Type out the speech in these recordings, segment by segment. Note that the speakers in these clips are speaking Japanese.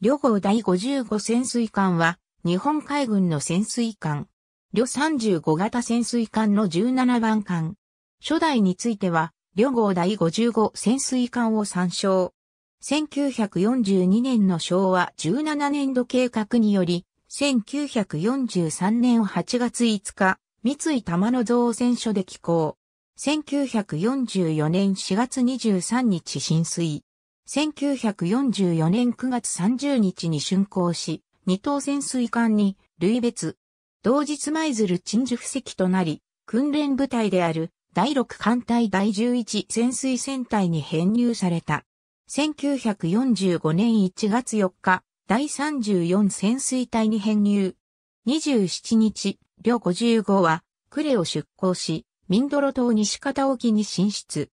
旅号第55潜水艦は、日本海軍の潜水艦。旅35型潜水艦の17番艦。初代については、旅号第55潜水艦を参照。1942年の昭和17年度計画により、1943年8月5日、三井玉野造船所で寄港。1944年4月23日浸水。1944年9月30日に竣工し、二等潜水艦に類別、同日舞鶴鎮守布石となり、訓練部隊である第6艦隊第11潜水船隊に編入された。1945年1月4日、第34潜水隊に編入。27日、両55は、呉を出港し、ミンドロ島西方沖に進出。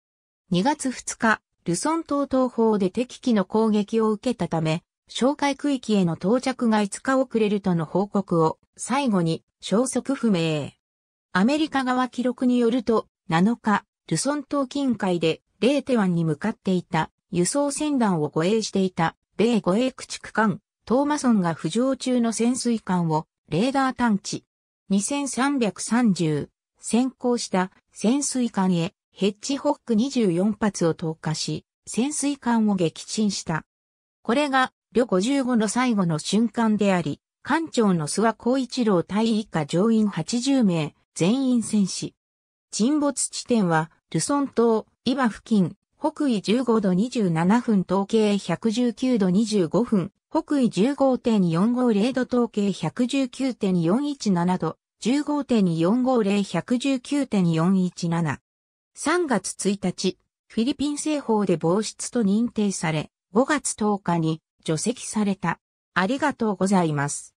2月2日、ルソン島東方で敵機の攻撃を受けたため、哨戒区域への到着が5日遅れるとの報告を最後に消息不明。アメリカ側記録によると7日、ルソン島近海でレーテ湾に向かっていた輸送船団を護衛していた米護衛駆逐艦トーマソンが浮上中の潜水艦をレーダー探知。2330先行した潜水艦へヘッジホック24発を投下し、潜水艦を撃沈した。これが、旅55の最後の瞬間であり、艦長の諏訪孝一郎隊以下乗員80名、全員戦死。沈没地点は、ルソン島、バ付近、北緯15度27分統計119度25分、北緯15.450度統計119.417度、15.450、119.417。3月1日、フィリピン政法で防湿と認定され、5月10日に除籍された。ありがとうございます。